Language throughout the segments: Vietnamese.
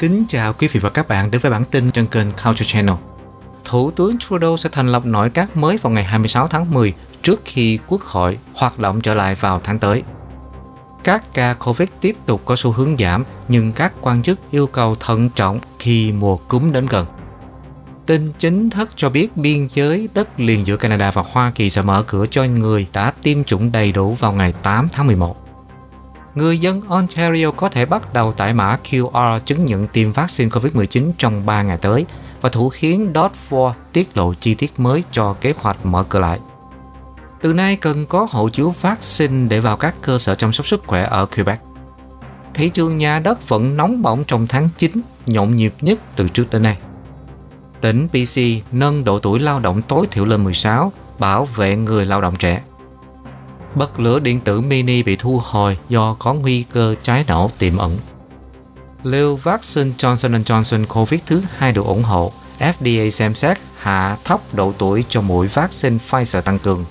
Kính chào quý vị và các bạn đến với bản tin trên kênh Culture Channel. Thủ tướng Trudeau sẽ thành lập nội các mới vào ngày 26 tháng 10 trước khi quốc hội hoạt động trở lại vào tháng tới. Các ca Covid tiếp tục có xu hướng giảm nhưng các quan chức yêu cầu thận trọng khi mùa cúm đến gần. Tin chính thức cho biết biên giới đất liền giữa Canada và Hoa Kỳ sẽ mở cửa cho người đã tiêm chủng đầy đủ vào ngày 8 tháng 11 người dân Ontario có thể bắt đầu tải mã QR chứng nhận tiêm vaccine COVID-19 trong 3 ngày tới và thủ khiến .dot4 tiết lộ chi tiết mới cho kế hoạch mở cửa lại. Từ nay cần có hộ chiếu vaccine để vào các cơ sở chăm sóc sức khỏe ở Quebec. Thị trường nhà đất vẫn nóng bỏng trong tháng 9, nhộn nhịp nhất từ trước đến nay. Tỉnh BC nâng độ tuổi lao động tối thiểu lên 16, bảo vệ người lao động trẻ. Bật lửa điện tử mini bị thu hồi do có nguy cơ trái nổ tiềm ẩn. Liều vaccine Johnson Johnson COVID thứ hai được ủng hộ, FDA xem xét hạ thấp độ tuổi cho mũi vaccine Pfizer tăng cường.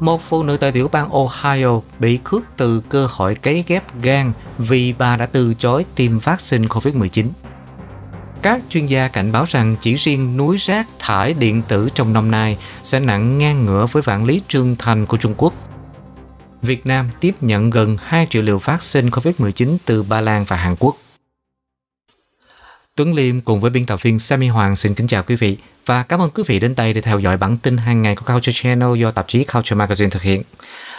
Một phụ nữ tại tiểu bang Ohio bị cướp từ cơ hội cấy ghép gan vì bà đã từ chối tiêm vaccine COVID-19. Các chuyên gia cảnh báo rằng chỉ riêng núi rác thải điện tử trong năm nay sẽ nặng ngang ngửa với vạn lý trương thành của Trung Quốc. Việt Nam tiếp nhận gần 2 triệu liều vaccine COVID-19 từ Ba Lan và Hàn Quốc. Tuấn Liêm cùng với biên tập viên Sammy Hoàng xin kính chào quý vị và cảm ơn quý vị đến đây để theo dõi bản tin hàng ngày của Culture Channel do tạp chí Culture Magazine thực hiện.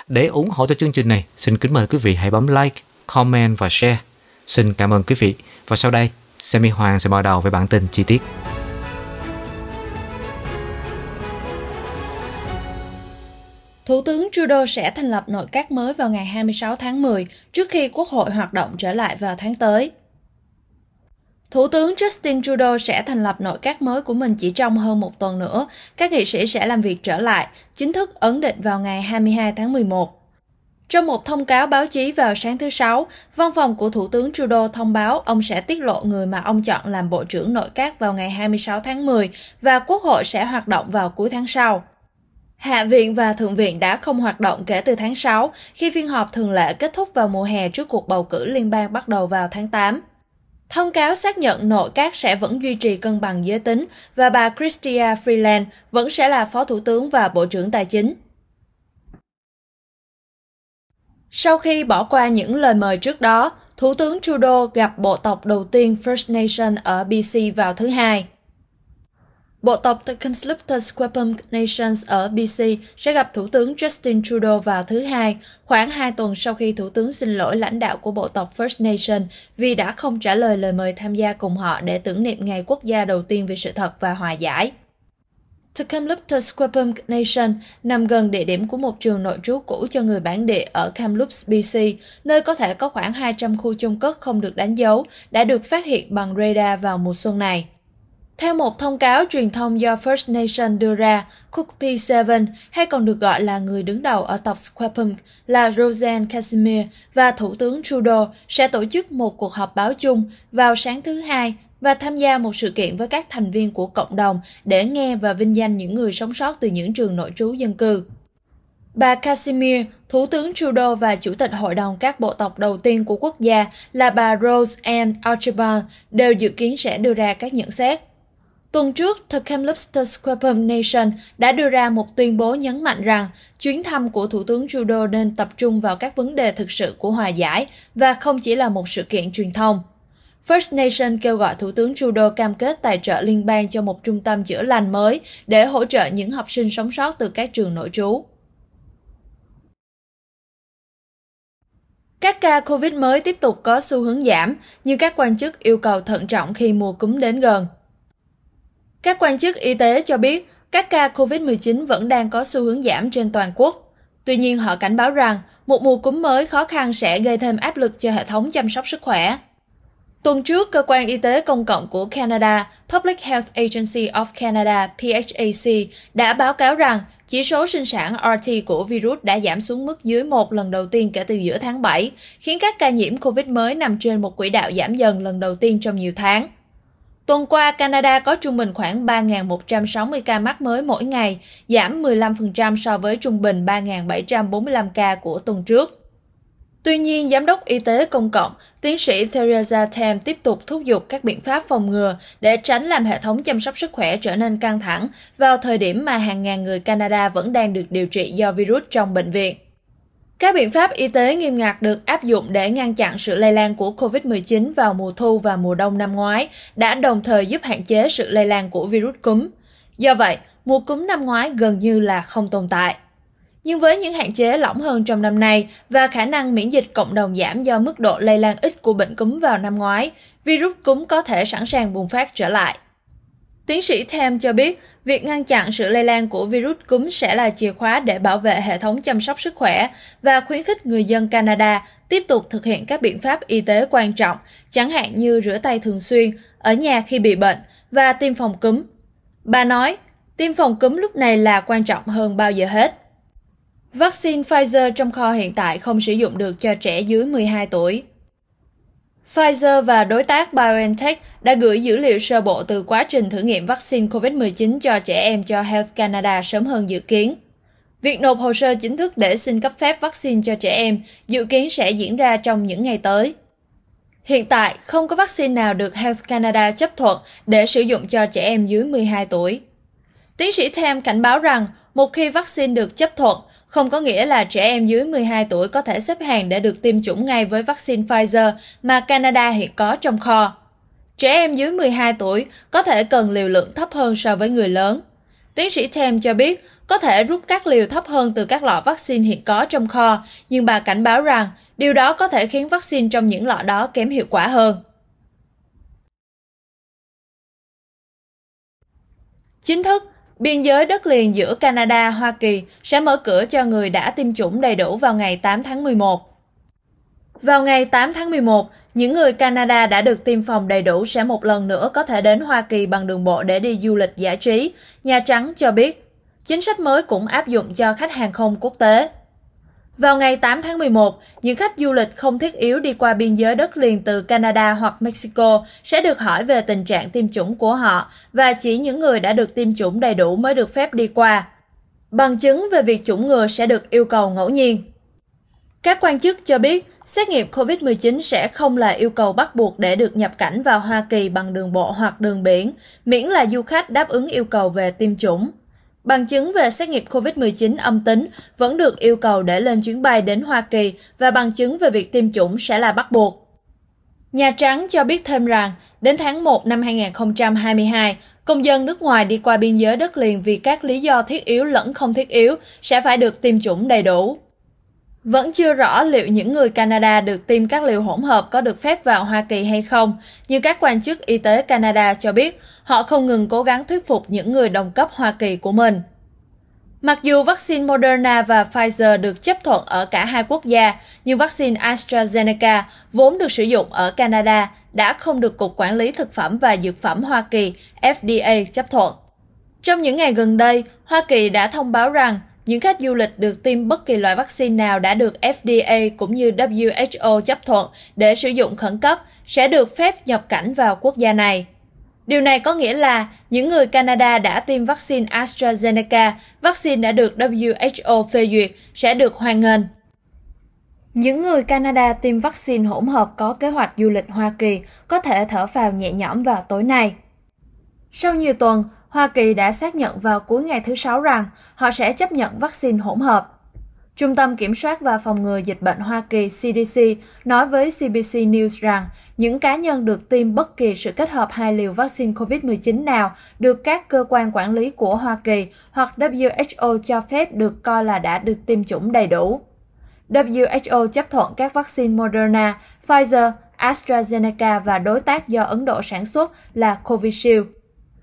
Để ủng hộ cho chương trình này, xin kính mời quý vị hãy bấm like, comment và share. Xin cảm ơn quý vị. Và sau đây, Sammy Hoàng sẽ mở đầu với bản tin chi tiết. Thủ tướng Trudeau sẽ thành lập nội các mới vào ngày 26 tháng 10 trước khi Quốc hội hoạt động trở lại vào tháng tới. Thủ tướng Justin Trudeau sẽ thành lập nội các mới của mình chỉ trong hơn một tuần nữa. Các nghị sĩ sẽ làm việc trở lại, chính thức ấn định vào ngày 22 tháng 11. Trong một thông cáo báo chí vào sáng thứ Sáu, văn phòng của Thủ tướng Trudeau thông báo ông sẽ tiết lộ người mà ông chọn làm Bộ trưởng Nội các vào ngày 26 tháng 10 và Quốc hội sẽ hoạt động vào cuối tháng sau. Hạ viện và Thượng viện đã không hoạt động kể từ tháng 6, khi phiên họp thường lệ kết thúc vào mùa hè trước cuộc bầu cử liên bang bắt đầu vào tháng 8. Thông cáo xác nhận nội các sẽ vẫn duy trì cân bằng giới tính và bà Chrystia Freeland vẫn sẽ là Phó Thủ tướng và Bộ trưởng Tài chính. Sau khi bỏ qua những lời mời trước đó, Thủ tướng Trudeau gặp bộ tộc đầu tiên First Nation ở BC vào thứ Hai. Bộ tộc The Constructors Quepum Nations ở BC sẽ gặp Thủ tướng Justin Trudeau vào thứ Hai, khoảng 2 tuần sau khi Thủ tướng xin lỗi lãnh đạo của bộ tộc First Nation vì đã không trả lời lời mời tham gia cùng họ để tưởng niệm ngày quốc gia đầu tiên về sự thật và hòa giải. Tecumluptus Quepumc Nation nằm gần địa điểm của một trường nội trú cũ cho người bản địa ở Kamloops, BC, nơi có thể có khoảng 200 khu chôn cất không được đánh dấu đã được phát hiện bằng radar vào mùa xuân này. Theo một thông cáo truyền thông do First Nation đưa ra, Cook P7, hay còn được gọi là người đứng đầu ở tộc Squapunk là Roseanne Casimir và Thủ tướng Trudeau sẽ tổ chức một cuộc họp báo chung vào sáng thứ Hai và tham gia một sự kiện với các thành viên của cộng đồng để nghe và vinh danh những người sống sót từ những trường nội trú dân cư. Bà Casimir, Thủ tướng Trudeau và Chủ tịch Hội đồng các bộ tộc đầu tiên của quốc gia là bà Rose Ann Archibald đều dự kiến sẽ đưa ra các nhận xét. Tuần trước, The Kamloops Quebec Nation đã đưa ra một tuyên bố nhấn mạnh rằng chuyến thăm của Thủ tướng Trudeau nên tập trung vào các vấn đề thực sự của hòa giải và không chỉ là một sự kiện truyền thông. First Nation kêu gọi Thủ tướng Trudeau cam kết tài trợ liên bang cho một trung tâm chữa lành mới để hỗ trợ những học sinh sống sót từ các trường nội trú. Các ca COVID mới tiếp tục có xu hướng giảm, nhưng các quan chức yêu cầu thận trọng khi mùa cúm đến gần. Các quan chức y tế cho biết các ca COVID-19 vẫn đang có xu hướng giảm trên toàn quốc. Tuy nhiên, họ cảnh báo rằng một mùa cúm mới khó khăn sẽ gây thêm áp lực cho hệ thống chăm sóc sức khỏe. Tuần trước, Cơ quan Y tế Công cộng của Canada, Public Health Agency of Canada PHAC, đã báo cáo rằng chỉ số sinh sản RT của virus đã giảm xuống mức dưới một lần đầu tiên kể từ giữa tháng 7, khiến các ca nhiễm COVID mới nằm trên một quỹ đạo giảm dần lần đầu tiên trong nhiều tháng. Tuần qua, Canada có trung bình khoảng 3.160 ca mắc mới mỗi ngày, giảm 15% so với trung bình 3.745 ca của tuần trước. Tuy nhiên, Giám đốc Y tế Công cộng, tiến sĩ Theresa Tam tiếp tục thúc giục các biện pháp phòng ngừa để tránh làm hệ thống chăm sóc sức khỏe trở nên căng thẳng vào thời điểm mà hàng ngàn người Canada vẫn đang được điều trị do virus trong bệnh viện. Các biện pháp y tế nghiêm ngặt được áp dụng để ngăn chặn sự lây lan của COVID-19 vào mùa thu và mùa đông năm ngoái đã đồng thời giúp hạn chế sự lây lan của virus cúm. Do vậy, mùa cúm năm ngoái gần như là không tồn tại. Nhưng với những hạn chế lỏng hơn trong năm nay và khả năng miễn dịch cộng đồng giảm do mức độ lây lan ít của bệnh cúm vào năm ngoái, virus cúm có thể sẵn sàng bùng phát trở lại. Tiến sĩ Tam cho biết, việc ngăn chặn sự lây lan của virus cúm sẽ là chìa khóa để bảo vệ hệ thống chăm sóc sức khỏe và khuyến khích người dân Canada tiếp tục thực hiện các biện pháp y tế quan trọng, chẳng hạn như rửa tay thường xuyên, ở nhà khi bị bệnh và tiêm phòng cúm. Bà nói, tiêm phòng cúm lúc này là quan trọng hơn bao giờ hết. Vaccine Pfizer trong kho hiện tại không sử dụng được cho trẻ dưới 12 tuổi. Pfizer và đối tác BioNTech đã gửi dữ liệu sơ bộ từ quá trình thử nghiệm vaccine COVID-19 cho trẻ em cho Health Canada sớm hơn dự kiến. Việc nộp hồ sơ chính thức để xin cấp phép vaccine cho trẻ em dự kiến sẽ diễn ra trong những ngày tới. Hiện tại, không có vaccine nào được Health Canada chấp thuận để sử dụng cho trẻ em dưới 12 tuổi. Tiến sĩ Tam cảnh báo rằng, một khi vaccine được chấp thuận, không có nghĩa là trẻ em dưới 12 tuổi có thể xếp hàng để được tiêm chủng ngay với vaccine Pfizer mà Canada hiện có trong kho. Trẻ em dưới 12 tuổi có thể cần liều lượng thấp hơn so với người lớn. Tiến sĩ Tem cho biết có thể rút các liều thấp hơn từ các lọ vaccine hiện có trong kho, nhưng bà cảnh báo rằng điều đó có thể khiến vaccine trong những lọ đó kém hiệu quả hơn. Chính thức, Biên giới đất liền giữa Canada, Hoa Kỳ sẽ mở cửa cho người đã tiêm chủng đầy đủ vào ngày 8 tháng 11. Vào ngày 8 tháng 11, những người Canada đã được tiêm phòng đầy đủ sẽ một lần nữa có thể đến Hoa Kỳ bằng đường bộ để đi du lịch giải trí, Nhà Trắng cho biết. Chính sách mới cũng áp dụng cho khách hàng không quốc tế. Vào ngày 8 tháng 11, những khách du lịch không thiết yếu đi qua biên giới đất liền từ Canada hoặc Mexico sẽ được hỏi về tình trạng tiêm chủng của họ và chỉ những người đã được tiêm chủng đầy đủ mới được phép đi qua. Bằng chứng về việc chủng ngừa sẽ được yêu cầu ngẫu nhiên. Các quan chức cho biết, xét nghiệm COVID-19 sẽ không là yêu cầu bắt buộc để được nhập cảnh vào Hoa Kỳ bằng đường bộ hoặc đường biển, miễn là du khách đáp ứng yêu cầu về tiêm chủng. Bằng chứng về xét nghiệm COVID-19 âm tính vẫn được yêu cầu để lên chuyến bay đến Hoa Kỳ và bằng chứng về việc tiêm chủng sẽ là bắt buộc. Nhà Trắng cho biết thêm rằng, đến tháng 1 năm 2022, công dân nước ngoài đi qua biên giới đất liền vì các lý do thiết yếu lẫn không thiết yếu sẽ phải được tiêm chủng đầy đủ. Vẫn chưa rõ liệu những người Canada được tiêm các liều hỗn hợp có được phép vào Hoa Kỳ hay không, Như các quan chức y tế Canada cho biết họ không ngừng cố gắng thuyết phục những người đồng cấp Hoa Kỳ của mình. Mặc dù vaccine Moderna và Pfizer được chấp thuận ở cả hai quốc gia, nhưng vaccine AstraZeneca, vốn được sử dụng ở Canada, đã không được Cục Quản lý Thực phẩm và Dược phẩm Hoa Kỳ FDA chấp thuận. Trong những ngày gần đây, Hoa Kỳ đã thông báo rằng những khách du lịch được tiêm bất kỳ loại vaccine nào đã được FDA cũng như WHO chấp thuận để sử dụng khẩn cấp sẽ được phép nhập cảnh vào quốc gia này. Điều này có nghĩa là những người Canada đã tiêm vaccine AstraZeneca, vaccine đã được WHO phê duyệt, sẽ được hoan nghênh. Những người Canada tiêm vaccine hỗn hợp có kế hoạch du lịch Hoa Kỳ có thể thở phào nhẹ nhõm vào tối nay. Sau nhiều tuần, Hoa Kỳ đã xác nhận vào cuối ngày thứ Sáu rằng họ sẽ chấp nhận vaccine hỗn hợp. Trung tâm Kiểm soát và Phòng ngừa Dịch bệnh Hoa Kỳ CDC nói với CBC News rằng những cá nhân được tiêm bất kỳ sự kết hợp hai liều vaccine COVID-19 nào được các cơ quan quản lý của Hoa Kỳ hoặc WHO cho phép được coi là đã được tiêm chủng đầy đủ. WHO chấp thuận các vaccine Moderna, Pfizer, AstraZeneca và đối tác do Ấn Độ sản xuất là Covishield.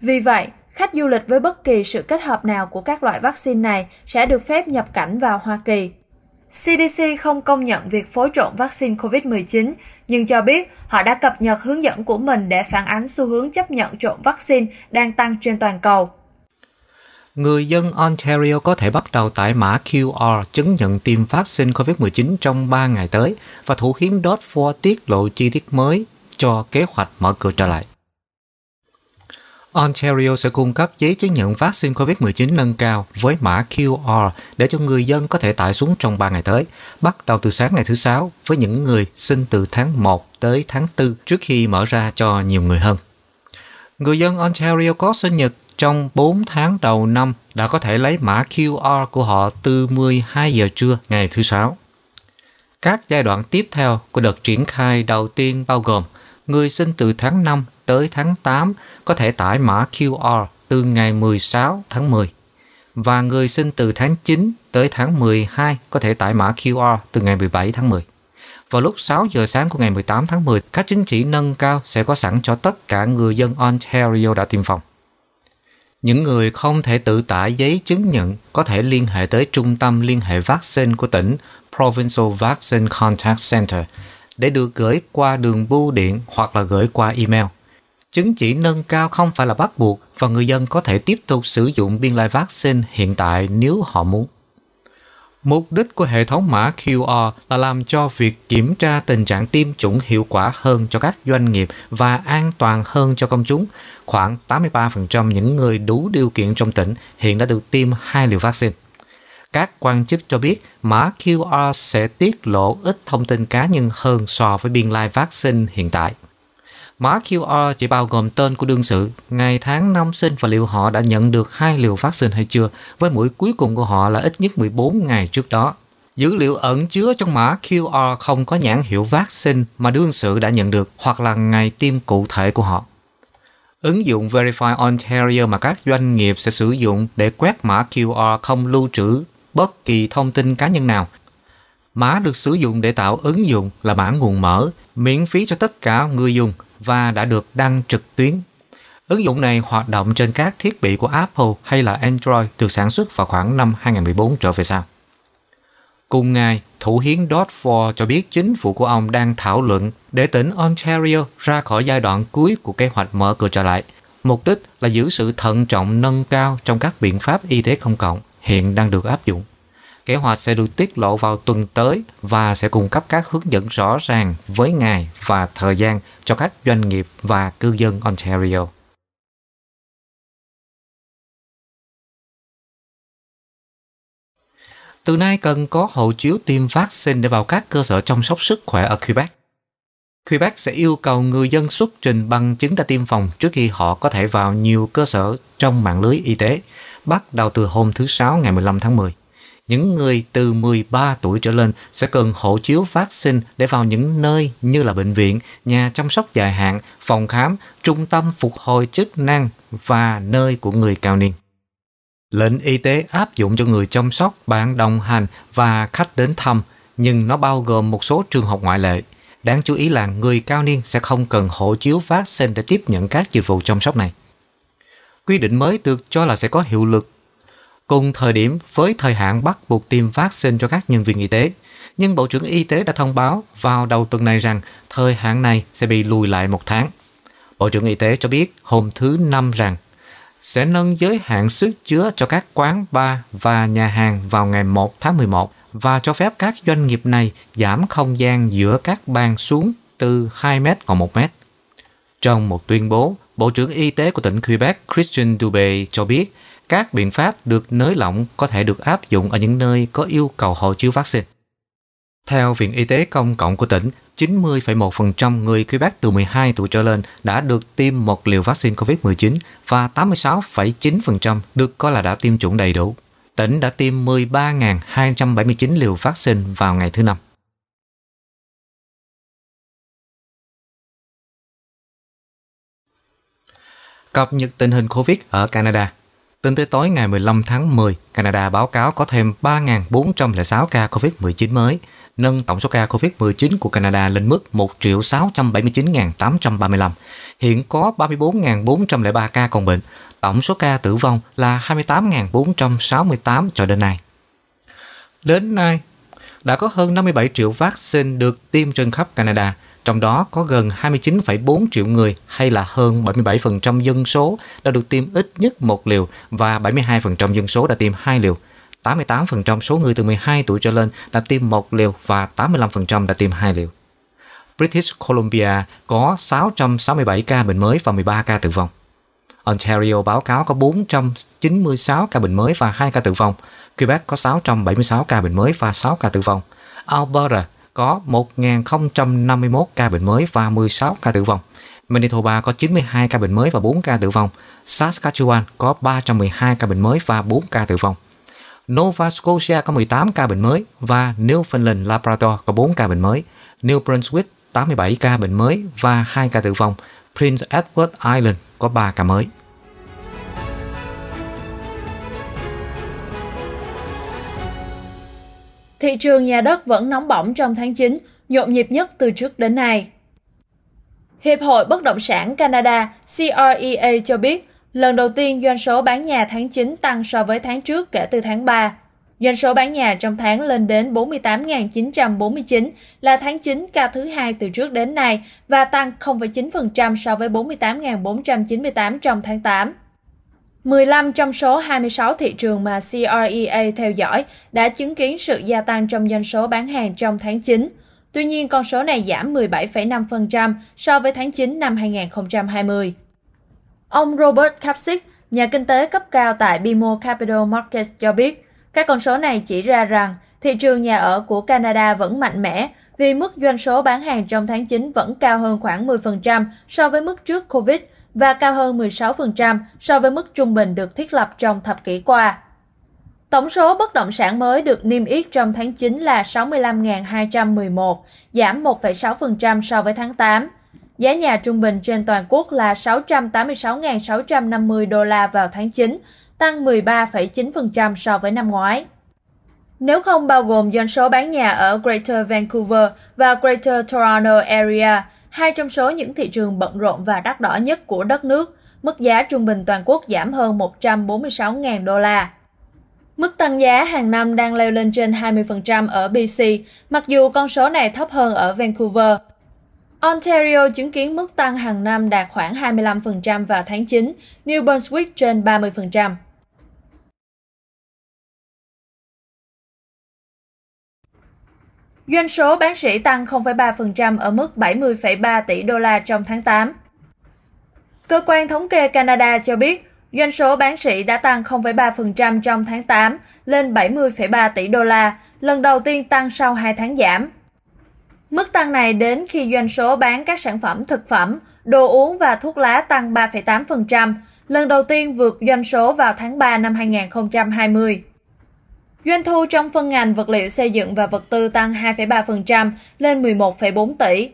Vì vậy, Khách du lịch với bất kỳ sự kết hợp nào của các loại vaccine này sẽ được phép nhập cảnh vào Hoa Kỳ. CDC không công nhận việc phối trộn vaccine COVID-19, nhưng cho biết họ đã cập nhật hướng dẫn của mình để phản ánh xu hướng chấp nhận trộn vaccine đang tăng trên toàn cầu. Người dân Ontario có thể bắt đầu tải mã QR chứng nhận tiêm vaccine COVID-19 trong 3 ngày tới và thủ hiến Dodd Ford tiết lộ chi tiết mới cho kế hoạch mở cửa trở lại. Ontario sẽ cung cấp giấy chứng nhận vaccine COVID-19 nâng cao với mã QR để cho người dân có thể tải xuống trong 3 ngày tới, bắt đầu từ sáng ngày thứ Sáu với những người sinh từ tháng 1 tới tháng 4 trước khi mở ra cho nhiều người hơn. Người dân Ontario có sinh nhật trong 4 tháng đầu năm đã có thể lấy mã QR của họ từ 12 giờ trưa ngày thứ Sáu. Các giai đoạn tiếp theo của đợt triển khai đầu tiên bao gồm người sinh từ tháng 5 tới tháng 8 có thể tải mã QR từ ngày 16 tháng 10 và người sinh từ tháng 9 tới tháng 12 có thể tải mã QR từ ngày 17 tháng 10. Vào lúc 6 giờ sáng của ngày 18 tháng 10, các chứng chỉ nâng cao sẽ có sẵn cho tất cả người dân Ontario đã tiêm phòng. Những người không thể tự tải giấy chứng nhận có thể liên hệ tới Trung tâm Liên hệ Vaccine của tỉnh Provincial Vaccine Contact Center để được gửi qua đường bưu điện hoặc là gửi qua email. Chứng chỉ nâng cao không phải là bắt buộc và người dân có thể tiếp tục sử dụng biên lai vaccine hiện tại nếu họ muốn. Mục đích của hệ thống mã QR là làm cho việc kiểm tra tình trạng tiêm chủng hiệu quả hơn cho các doanh nghiệp và an toàn hơn cho công chúng. Khoảng 83% những người đủ điều kiện trong tỉnh hiện đã được tiêm hai liều vaccine. Các quan chức cho biết mã QR sẽ tiết lộ ít thông tin cá nhân hơn so với biên lai vaccine hiện tại. Mã QR chỉ bao gồm tên của đương sự, ngày tháng năm sinh và liệu họ đã nhận được hai liều vaccine hay chưa, với mũi cuối cùng của họ là ít nhất 14 ngày trước đó. Dữ liệu ẩn chứa trong mã QR không có nhãn hiệu vaccine mà đương sự đã nhận được hoặc là ngày tiêm cụ thể của họ. Ứng dụng Verify Ontario mà các doanh nghiệp sẽ sử dụng để quét mã QR không lưu trữ bất kỳ thông tin cá nhân nào. Mã được sử dụng để tạo ứng dụng là mã nguồn mở, miễn phí cho tất cả người dùng – và đã được đăng trực tuyến. Ứng dụng này hoạt động trên các thiết bị của Apple hay là Android được sản xuất vào khoảng năm 2014 trở về sau. Cùng ngày, thủ hiến Dodd Ford cho biết chính phủ của ông đang thảo luận để tỉnh Ontario ra khỏi giai đoạn cuối của kế hoạch mở cửa trở lại. Mục đích là giữ sự thận trọng nâng cao trong các biện pháp y tế công cộng hiện đang được áp dụng. Kế hoạch sẽ được tiết lộ vào tuần tới và sẽ cung cấp các hướng dẫn rõ ràng với ngày và thời gian cho các doanh nghiệp và cư dân Ontario. Từ nay cần có hộ chiếu tiêm vaccine để vào các cơ sở chăm sóc sức khỏe ở Quebec. Quebec sẽ yêu cầu người dân xuất trình bằng chứng đã tiêm phòng trước khi họ có thể vào nhiều cơ sở trong mạng lưới y tế, bắt đầu từ hôm thứ Sáu ngày 15 tháng 10 những người từ 13 tuổi trở lên sẽ cần hộ chiếu phát sinh để vào những nơi như là bệnh viện, nhà chăm sóc dài hạn, phòng khám, trung tâm phục hồi chức năng và nơi của người cao niên. Lệnh y tế áp dụng cho người chăm sóc, bạn đồng hành và khách đến thăm, nhưng nó bao gồm một số trường hợp ngoại lệ. Đáng chú ý là người cao niên sẽ không cần hộ chiếu phát sinh để tiếp nhận các dịch vụ chăm sóc này. Quy định mới được cho là sẽ có hiệu lực cùng thời điểm với thời hạn bắt buộc tiêm vaccine cho các nhân viên y tế. Nhưng Bộ trưởng Y tế đã thông báo vào đầu tuần này rằng thời hạn này sẽ bị lùi lại một tháng. Bộ trưởng Y tế cho biết hôm thứ Năm rằng sẽ nâng giới hạn sức chứa cho các quán bar và nhà hàng vào ngày 1 tháng 11 và cho phép các doanh nghiệp này giảm không gian giữa các bàn xuống từ 2 mét còn 1 mét. Trong một tuyên bố, Bộ trưởng Y tế của tỉnh Quebec Christian Dubé cho biết các biện pháp được nới lỏng có thể được áp dụng ở những nơi có yêu cầu hộ chiếu vaccine. Theo Viện Y tế Công cộng của tỉnh, 90,1% người Quebec từ 12 tuổi trở lên đã được tiêm một liều vaccine COVID-19 và 86,9% được coi là đã tiêm chủng đầy đủ. Tỉnh đã tiêm 13.279 liều vaccine vào ngày thứ Năm. Cập nhật tình hình COVID ở Canada – Tính tới tối ngày 15 tháng 10, Canada báo cáo có thêm 3.406 ca COVID-19 mới, nâng tổng số ca COVID-19 của Canada lên mức 1.679.835. Hiện có 34.403 ca còn bệnh, tổng số ca tử vong là 28.468 cho đến nay. Đến nay, đã có hơn 57 triệu vaccine được tiêm trên khắp Canada – trong đó có gần 29,4 triệu người hay là hơn 77% dân số đã được tiêm ít nhất một liều và 72% dân số đã tiêm hai liều. 88% số người từ 12 tuổi trở lên đã tiêm một liều và 85% đã tiêm hai liều. British Columbia có 667 ca bệnh mới và 13 ca tử vong. Ontario báo cáo có 496 ca bệnh mới và 2 ca tử vong. Quebec có 676 ca bệnh mới và 6 ca tử vong. Alberta có 1.051 ca bệnh mới và 16 ca tử vong. Manitoba có 92 ca bệnh mới và 4 ca tử vong. Saskatchewan có 312 ca bệnh mới và 4 ca tử vong. Nova Scotia có 18 ca bệnh mới và Newfoundland Labrador có 4 ca bệnh mới. New Brunswick 87 ca bệnh mới và 2 ca tử vong. Prince Edward Island có 3 ca mới. Thị trường nhà đất vẫn nóng bỏng trong tháng 9, nhộn nhịp nhất từ trước đến nay. Hiệp hội Bất động sản Canada CREA cho biết, lần đầu tiên doanh số bán nhà tháng 9 tăng so với tháng trước kể từ tháng 3. Doanh số bán nhà trong tháng lên đến 48.949 là tháng 9 ca thứ hai từ trước đến nay và tăng 0,9% so với 48.498 trong tháng 8. 15 trong số 26 thị trường mà CREA theo dõi đã chứng kiến sự gia tăng trong doanh số bán hàng trong tháng 9. Tuy nhiên, con số này giảm 17,5% so với tháng 9 năm 2020. Ông Robert Kapsik, nhà kinh tế cấp cao tại BMO Capital Markets cho biết, các con số này chỉ ra rằng thị trường nhà ở của Canada vẫn mạnh mẽ vì mức doanh số bán hàng trong tháng 9 vẫn cao hơn khoảng 10% so với mức trước Covid và cao hơn 16% so với mức trung bình được thiết lập trong thập kỷ qua. Tổng số bất động sản mới được niêm yết trong tháng 9 là 65.211, giảm 1,6% so với tháng 8. Giá nhà trung bình trên toàn quốc là 686.650 đô la vào tháng 9, tăng 13,9% so với năm ngoái. Nếu không bao gồm doanh số bán nhà ở Greater Vancouver và Greater Toronto Area, hai trong số những thị trường bận rộn và đắt đỏ nhất của đất nước, mức giá trung bình toàn quốc giảm hơn 146.000 đô la. Mức tăng giá hàng năm đang leo lên trên 20% ở BC, mặc dù con số này thấp hơn ở Vancouver. Ontario chứng kiến mức tăng hàng năm đạt khoảng 25% vào tháng 9, New Brunswick trên 30%. Doanh số bán sỉ tăng 0,3% ở mức 70,3 tỷ đô la trong tháng 8. Cơ quan thống kê Canada cho biết, doanh số bán sỉ đã tăng 0,3% trong tháng 8 lên 70,3 tỷ đô la, lần đầu tiên tăng sau 2 tháng giảm. Mức tăng này đến khi doanh số bán các sản phẩm thực phẩm, đồ uống và thuốc lá tăng 3,8%, lần đầu tiên vượt doanh số vào tháng 3 năm 2020. Doanh thu trong phân ngành vật liệu xây dựng và vật tư tăng 2,3% lên 11,4 tỷ.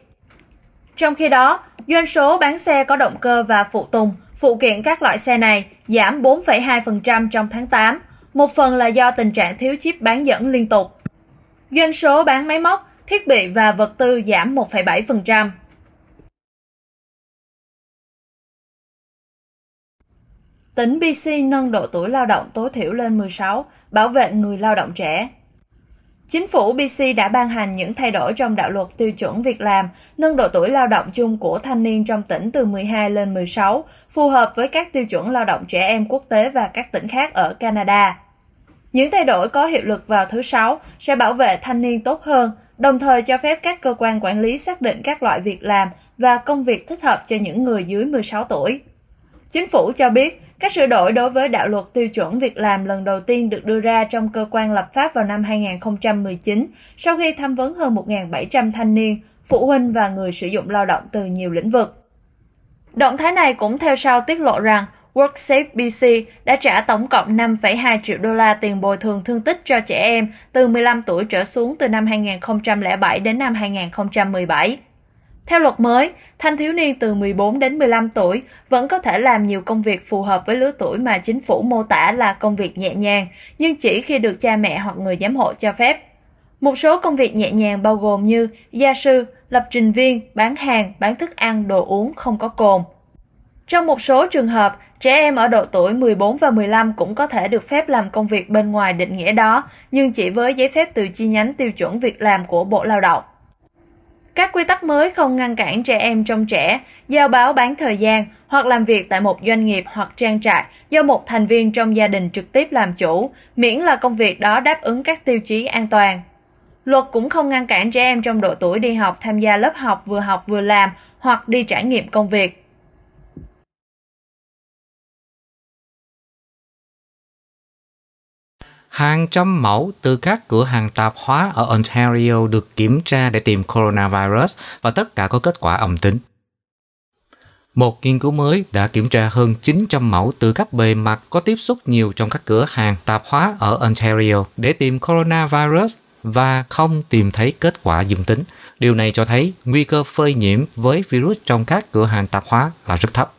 Trong khi đó, doanh số bán xe có động cơ và phụ tùng, phụ kiện các loại xe này giảm 4,2% trong tháng 8, một phần là do tình trạng thiếu chip bán dẫn liên tục. Doanh số bán máy móc, thiết bị và vật tư giảm 1,7%. Tỉnh BC nâng độ tuổi lao động tối thiểu lên 16, bảo vệ người lao động trẻ. Chính phủ BC đã ban hành những thay đổi trong đạo luật tiêu chuẩn việc làm, nâng độ tuổi lao động chung của thanh niên trong tỉnh từ 12 lên 16, phù hợp với các tiêu chuẩn lao động trẻ em quốc tế và các tỉnh khác ở Canada. Những thay đổi có hiệu lực vào thứ Sáu sẽ bảo vệ thanh niên tốt hơn, đồng thời cho phép các cơ quan quản lý xác định các loại việc làm và công việc thích hợp cho những người dưới 16 tuổi. Chính phủ cho biết, các sửa đổi đối với đạo luật tiêu chuẩn việc làm lần đầu tiên được đưa ra trong cơ quan lập pháp vào năm 2019 sau khi tham vấn hơn 1.700 thanh niên, phụ huynh và người sử dụng lao động từ nhiều lĩnh vực. Động thái này cũng theo sau tiết lộ rằng WorkSafe BC đã trả tổng cộng 5,2 triệu đô la tiền bồi thường thương tích cho trẻ em từ 15 tuổi trở xuống từ năm 2007 đến năm 2017. Theo luật mới, thanh thiếu niên từ 14 đến 15 tuổi vẫn có thể làm nhiều công việc phù hợp với lứa tuổi mà chính phủ mô tả là công việc nhẹ nhàng, nhưng chỉ khi được cha mẹ hoặc người giám hộ cho phép. Một số công việc nhẹ nhàng bao gồm như gia sư, lập trình viên, bán hàng, bán thức ăn, đồ uống không có cồn. Trong một số trường hợp, trẻ em ở độ tuổi 14 và 15 cũng có thể được phép làm công việc bên ngoài định nghĩa đó, nhưng chỉ với giấy phép từ chi nhánh tiêu chuẩn việc làm của Bộ Lao động. Các quy tắc mới không ngăn cản trẻ em trong trẻ giao báo bán thời gian hoặc làm việc tại một doanh nghiệp hoặc trang trại do một thành viên trong gia đình trực tiếp làm chủ, miễn là công việc đó đáp ứng các tiêu chí an toàn. Luật cũng không ngăn cản trẻ em trong độ tuổi đi học tham gia lớp học vừa học vừa làm hoặc đi trải nghiệm công việc. Hàng trăm mẫu từ các cửa hàng tạp hóa ở Ontario được kiểm tra để tìm coronavirus và tất cả có kết quả âm tính. Một nghiên cứu mới đã kiểm tra hơn 900 mẫu từ các bề mặt có tiếp xúc nhiều trong các cửa hàng tạp hóa ở Ontario để tìm coronavirus và không tìm thấy kết quả dương tính. Điều này cho thấy nguy cơ phơi nhiễm với virus trong các cửa hàng tạp hóa là rất thấp.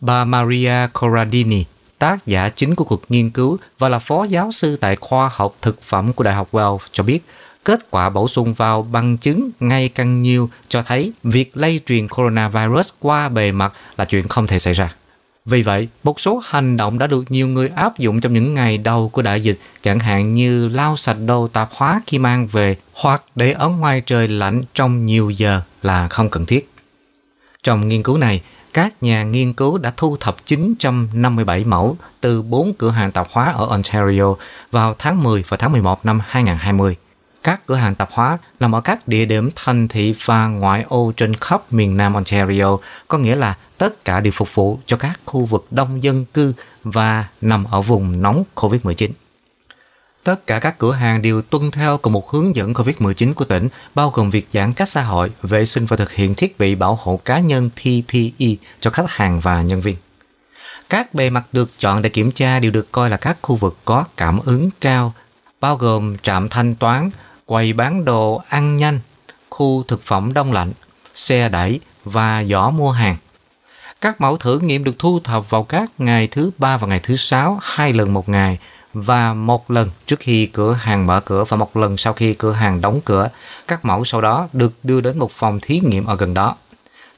Bà Maria Corradini, tác giả chính của cuộc nghiên cứu và là phó giáo sư tại khoa học thực phẩm của Đại học Wells cho biết, kết quả bổ sung vào bằng chứng ngay càng nhiều cho thấy việc lây truyền coronavirus qua bề mặt là chuyện không thể xảy ra. Vì vậy, một số hành động đã được nhiều người áp dụng trong những ngày đầu của đại dịch, chẳng hạn như lau sạch đồ tạp hóa khi mang về hoặc để ở ngoài trời lạnh trong nhiều giờ là không cần thiết. Trong nghiên cứu này, các nhà nghiên cứu đã thu thập 957 mẫu từ 4 cửa hàng tạp hóa ở Ontario vào tháng 10 và tháng 11 năm 2020. Các cửa hàng tạp hóa nằm ở các địa điểm thành thị và ngoại ô trên khắp miền Nam Ontario, có nghĩa là tất cả đều phục vụ cho các khu vực đông dân cư và nằm ở vùng nóng COVID-19. Tất cả các cửa hàng đều tuân theo cùng một hướng dẫn COVID-19 của tỉnh, bao gồm việc giãn cách xã hội, vệ sinh và thực hiện thiết bị bảo hộ cá nhân PPE cho khách hàng và nhân viên. Các bề mặt được chọn để kiểm tra đều được coi là các khu vực có cảm ứng cao, bao gồm trạm thanh toán, quầy bán đồ ăn nhanh, khu thực phẩm đông lạnh, xe đẩy và giỏ mua hàng. Các mẫu thử nghiệm được thu thập vào các ngày thứ ba và ngày thứ sáu hai lần một ngày – và một lần trước khi cửa hàng mở cửa và một lần sau khi cửa hàng đóng cửa. Các mẫu sau đó được đưa đến một phòng thí nghiệm ở gần đó.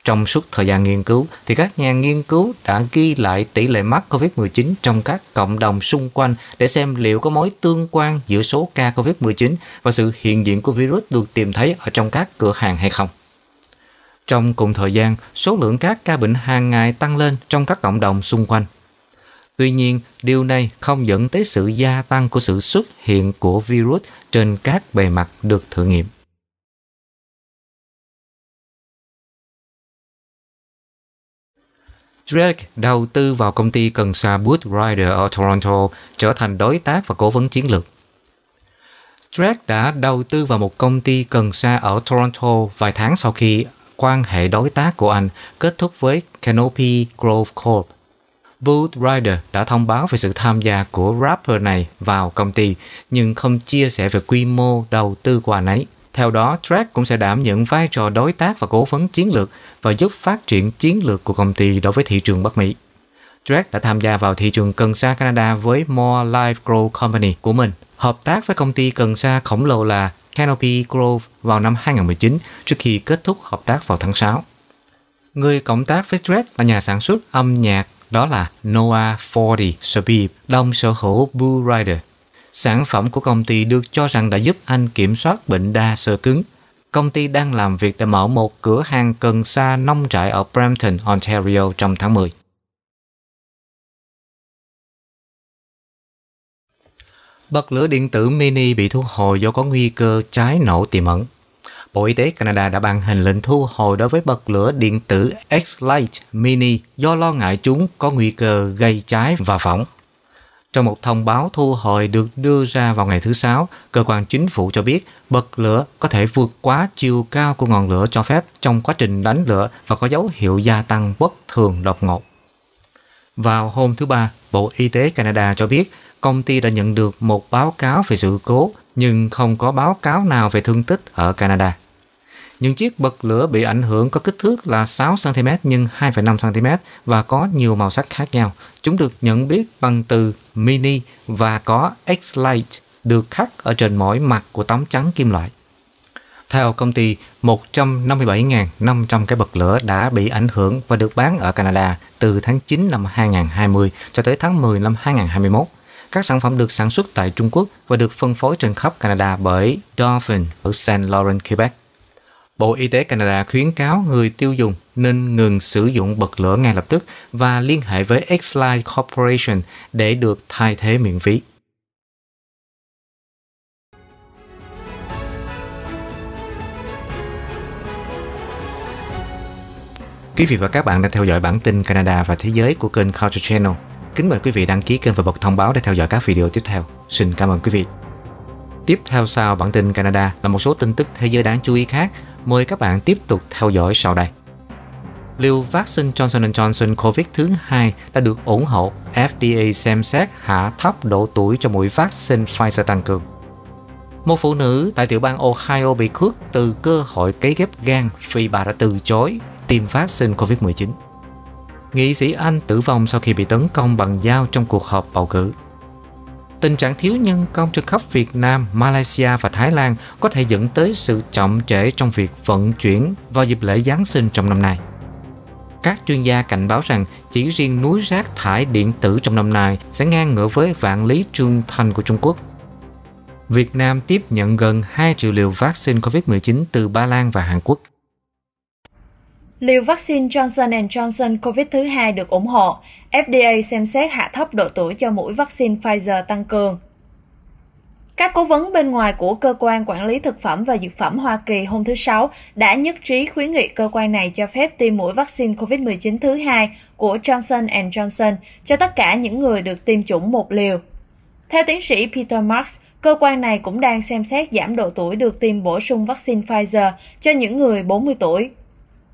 Trong suốt thời gian nghiên cứu thì các nhà nghiên cứu đã ghi lại tỷ lệ mắc COVID-19 trong các cộng đồng xung quanh để xem liệu có mối tương quan giữa số ca COVID-19 và sự hiện diện của virus được tìm thấy ở trong các cửa hàng hay không. Trong cùng thời gian, số lượng các ca bệnh hàng ngày tăng lên trong các cộng đồng xung quanh Tuy nhiên, điều này không dẫn tới sự gia tăng của sự xuất hiện của virus trên các bề mặt được thử nghiệm. Drake đầu tư vào công ty cần sa Boot Rider ở Toronto trở thành đối tác và cố vấn chiến lược. Drake đã đầu tư vào một công ty cần sa ở Toronto vài tháng sau khi quan hệ đối tác của anh kết thúc với Canopy Growth Corp Wood Rider đã thông báo về sự tham gia của rapper này vào công ty nhưng không chia sẻ về quy mô đầu tư quà nấy. Theo đó, Track cũng sẽ đảm nhận vai trò đối tác và cố vấn chiến lược và giúp phát triển chiến lược của công ty đối với thị trường Bắc Mỹ. Drake đã tham gia vào thị trường cần sa Canada với More Life Grow Company của mình, hợp tác với công ty cần sa khổng lồ là Canopy Grove vào năm 2019 trước khi kết thúc hợp tác vào tháng 6. Người cộng tác với Drake là nhà sản xuất âm nhạc đó là Noah 40 Shabib, đồng sở hữu Blue Rider. Sản phẩm của công ty được cho rằng đã giúp anh kiểm soát bệnh đa sơ cứng. Công ty đang làm việc để mở một cửa hàng cần sa nông trại ở Brampton, Ontario trong tháng 10. Bật lửa điện tử mini bị thu hồi do có nguy cơ cháy nổ tiềm ẩn. Bộ Y tế Canada đã ban hành lệnh thu hồi đối với bật lửa điện tử X-Lite Mini do lo ngại chúng có nguy cơ gây cháy và phỏng. Trong một thông báo thu hồi được đưa ra vào ngày thứ Sáu, cơ quan chính phủ cho biết bật lửa có thể vượt quá chiều cao của ngọn lửa cho phép trong quá trình đánh lửa và có dấu hiệu gia tăng bất thường đột ngột. Vào hôm thứ Ba, Bộ Y tế Canada cho biết công ty đã nhận được một báo cáo về sự cố nhưng không có báo cáo nào về thương tích ở Canada. Những chiếc bật lửa bị ảnh hưởng có kích thước là 6cm x 2,5cm và có nhiều màu sắc khác nhau. Chúng được nhận biết bằng từ mini và có x light được khắc ở trên mỗi mặt của tấm trắng kim loại. Theo công ty, 157.500 cái bật lửa đã bị ảnh hưởng và được bán ở Canada từ tháng 9 năm 2020 cho tới tháng 10 năm 2021. Các sản phẩm được sản xuất tại Trung Quốc và được phân phối trên khắp Canada bởi Dolphin ở Saint Laurent, Quebec. Bộ Y tế Canada khuyến cáo người tiêu dùng nên ngừng sử dụng bật lửa ngay lập tức và liên hệ với X-Line Corporation để được thay thế miễn phí. Quý vị và các bạn đang theo dõi bản tin Canada và thế giới của kênh Culture Channel. Kính mời quý vị đăng ký kênh và bật thông báo để theo dõi các video tiếp theo. Xin cảm ơn quý vị. Tiếp theo sau bản tin Canada là một số tin tức thế giới đáng chú ý khác Mời các bạn tiếp tục theo dõi sau đây. Liều vaccine Johnson Johnson COVID thứ hai đã được ủng hộ FDA xem xét hạ thấp độ tuổi cho mũi vaccine Pfizer tăng cường. Một phụ nữ tại tiểu bang Ohio bị khước từ cơ hội cấy ghép gan vì bà đã từ chối tiêm vaccine COVID-19. Nghị sĩ Anh tử vong sau khi bị tấn công bằng dao trong cuộc họp bầu cử tình trạng thiếu nhân công trên khắp Việt Nam, Malaysia và Thái Lan có thể dẫn tới sự chậm trễ trong việc vận chuyển vào dịp lễ Giáng sinh trong năm nay. Các chuyên gia cảnh báo rằng chỉ riêng núi rác thải điện tử trong năm nay sẽ ngang ngửa với vạn lý trương thành của Trung Quốc. Việt Nam tiếp nhận gần 2 triệu liều vaccine COVID-19 từ Ba Lan và Hàn Quốc. Liều vaccine Johnson Johnson COVID thứ hai được ủng hộ, FDA xem xét hạ thấp độ tuổi cho mũi vaccine Pfizer tăng cường. Các cố vấn bên ngoài của Cơ quan Quản lý Thực phẩm và Dược phẩm Hoa Kỳ hôm thứ Sáu đã nhất trí khuyến nghị cơ quan này cho phép tiêm mũi vaccine COVID-19 thứ hai của Johnson Johnson cho tất cả những người được tiêm chủng một liều. Theo tiến sĩ Peter Marks, cơ quan này cũng đang xem xét giảm độ tuổi được tiêm bổ sung vaccine Pfizer cho những người 40 tuổi.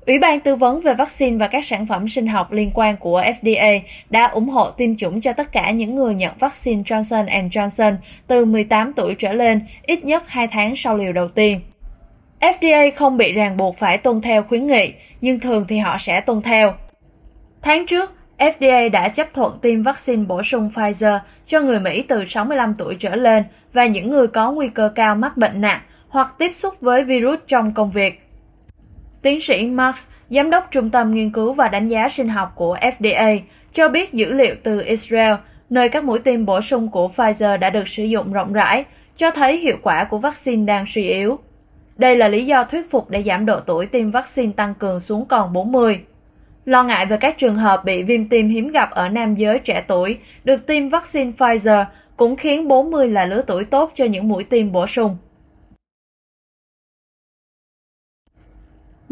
Ủy ban tư vấn về vaccine và các sản phẩm sinh học liên quan của FDA đã ủng hộ tiêm chủng cho tất cả những người nhận vaccine Johnson Johnson từ 18 tuổi trở lên ít nhất 2 tháng sau liều đầu tiên. FDA không bị ràng buộc phải tuân theo khuyến nghị, nhưng thường thì họ sẽ tuân theo. Tháng trước, FDA đã chấp thuận tiêm vaccine bổ sung Pfizer cho người Mỹ từ 65 tuổi trở lên và những người có nguy cơ cao mắc bệnh nặng hoặc tiếp xúc với virus trong công việc Tiến sĩ Marx, giám đốc Trung tâm Nghiên cứu và Đánh giá Sinh học của FDA, cho biết dữ liệu từ Israel, nơi các mũi tiêm bổ sung của Pfizer đã được sử dụng rộng rãi, cho thấy hiệu quả của vaccine đang suy yếu. Đây là lý do thuyết phục để giảm độ tuổi tiêm vaccine tăng cường xuống còn 40. Lo ngại về các trường hợp bị viêm tim hiếm gặp ở nam giới trẻ tuổi được tiêm vaccine Pfizer cũng khiến 40 là lứa tuổi tốt cho những mũi tiêm bổ sung.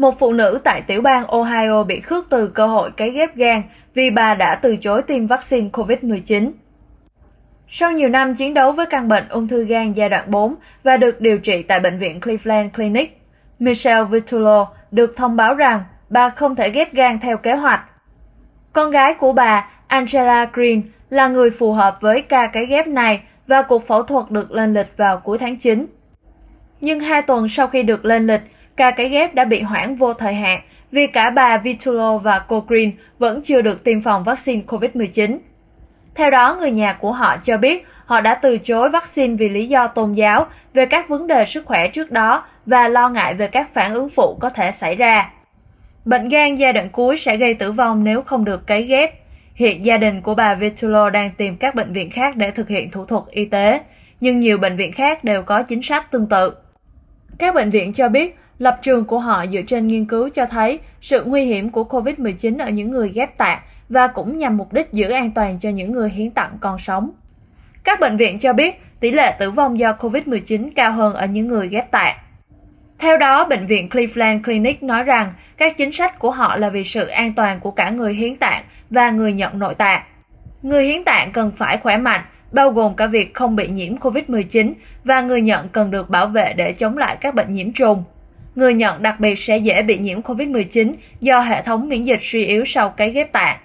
Một phụ nữ tại tiểu bang Ohio bị khước từ cơ hội cấy ghép gan vì bà đã từ chối tiêm vaccine COVID-19. Sau nhiều năm chiến đấu với căn bệnh ung thư gan giai đoạn 4 và được điều trị tại bệnh viện Cleveland Clinic, Michelle Vitullo được thông báo rằng bà không thể ghép gan theo kế hoạch. Con gái của bà, Angela Green, là người phù hợp với ca cấy ghép này và cuộc phẫu thuật được lên lịch vào cuối tháng 9. Nhưng hai tuần sau khi được lên lịch, Ca cấy ghép đã bị hoãn vô thời hạn vì cả bà Vitulo và cô Green vẫn chưa được tiêm phòng vaccine COVID-19. Theo đó, người nhà của họ cho biết họ đã từ chối vaccine vì lý do tôn giáo về các vấn đề sức khỏe trước đó và lo ngại về các phản ứng phụ có thể xảy ra. Bệnh gan giai đoạn cuối sẽ gây tử vong nếu không được cấy ghép. Hiện gia đình của bà Vitulo đang tìm các bệnh viện khác để thực hiện thủ thuật y tế, nhưng nhiều bệnh viện khác đều có chính sách tương tự. Các bệnh viện cho biết Lập trường của họ dựa trên nghiên cứu cho thấy sự nguy hiểm của COVID-19 ở những người ghép tạng và cũng nhằm mục đích giữ an toàn cho những người hiến tặng còn sống. Các bệnh viện cho biết tỷ lệ tử vong do COVID-19 cao hơn ở những người ghép tạng. Theo đó, Bệnh viện Cleveland Clinic nói rằng các chính sách của họ là vì sự an toàn của cả người hiến tạng và người nhận nội tạng. Người hiến tạng cần phải khỏe mạnh, bao gồm cả việc không bị nhiễm COVID-19 và người nhận cần được bảo vệ để chống lại các bệnh nhiễm trùng người nhận đặc biệt sẽ dễ bị nhiễm COVID-19 do hệ thống miễn dịch suy yếu sau cấy ghép tạng.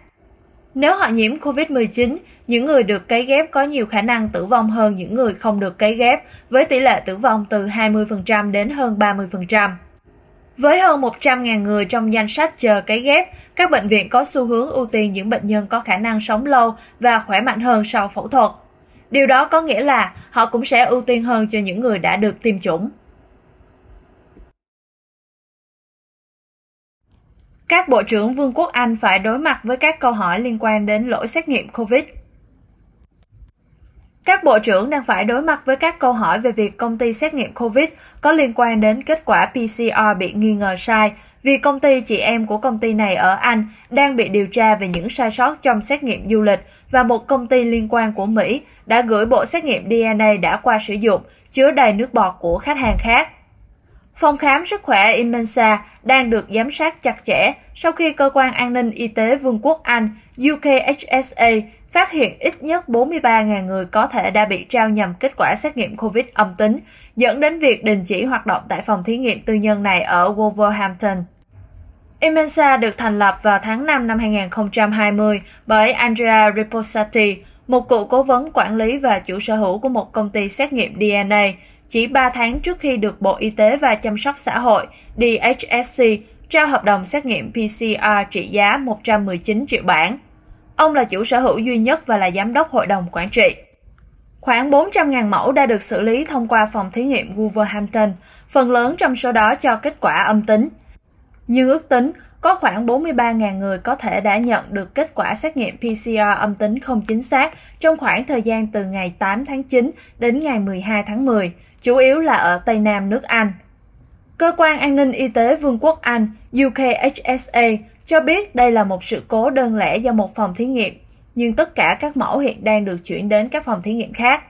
Nếu họ nhiễm COVID-19, những người được cấy ghép có nhiều khả năng tử vong hơn những người không được cấy ghép, với tỷ lệ tử vong từ 20% đến hơn 30%. Với hơn 100.000 người trong danh sách chờ cấy ghép, các bệnh viện có xu hướng ưu tiên những bệnh nhân có khả năng sống lâu và khỏe mạnh hơn sau phẫu thuật. Điều đó có nghĩa là họ cũng sẽ ưu tiên hơn cho những người đã được tiêm chủng. các bộ trưởng Vương quốc Anh phải đối mặt với các câu hỏi liên quan đến lỗi xét nghiệm COVID. Các bộ trưởng đang phải đối mặt với các câu hỏi về việc công ty xét nghiệm COVID có liên quan đến kết quả PCR bị nghi ngờ sai vì công ty chị em của công ty này ở Anh đang bị điều tra về những sai sót trong xét nghiệm du lịch và một công ty liên quan của Mỹ đã gửi bộ xét nghiệm DNA đã qua sử dụng chứa đầy nước bọt của khách hàng khác. Phòng khám sức khỏe Immensa đang được giám sát chặt chẽ sau khi cơ quan an ninh y tế Vương quốc Anh UKHSA phát hiện ít nhất 43.000 người có thể đã bị trao nhầm kết quả xét nghiệm COVID âm tính, dẫn đến việc đình chỉ hoạt động tại phòng thí nghiệm tư nhân này ở Wolverhampton. Immensa được thành lập vào tháng 5 năm 2020 bởi Andrea Riposati, một cựu cố vấn quản lý và chủ sở hữu của một công ty xét nghiệm DNA, chỉ 3 tháng trước khi được Bộ Y tế và Chăm sóc Xã hội DHSC trao hợp đồng xét nghiệm PCR trị giá 119 triệu bảng. Ông là chủ sở hữu duy nhất và là giám đốc hội đồng quản trị. Khoảng 400.000 mẫu đã được xử lý thông qua phòng thí nghiệm Wolverhampton, phần lớn trong số đó cho kết quả âm tính. Như ước tính, có khoảng 43.000 người có thể đã nhận được kết quả xét nghiệm PCR âm tính không chính xác trong khoảng thời gian từ ngày 8 tháng 9 đến ngày 12 tháng 10, chủ yếu là ở Tây Nam nước Anh. Cơ quan an ninh y tế Vương quốc Anh UKHSA cho biết đây là một sự cố đơn lẻ do một phòng thí nghiệm, nhưng tất cả các mẫu hiện đang được chuyển đến các phòng thí nghiệm khác.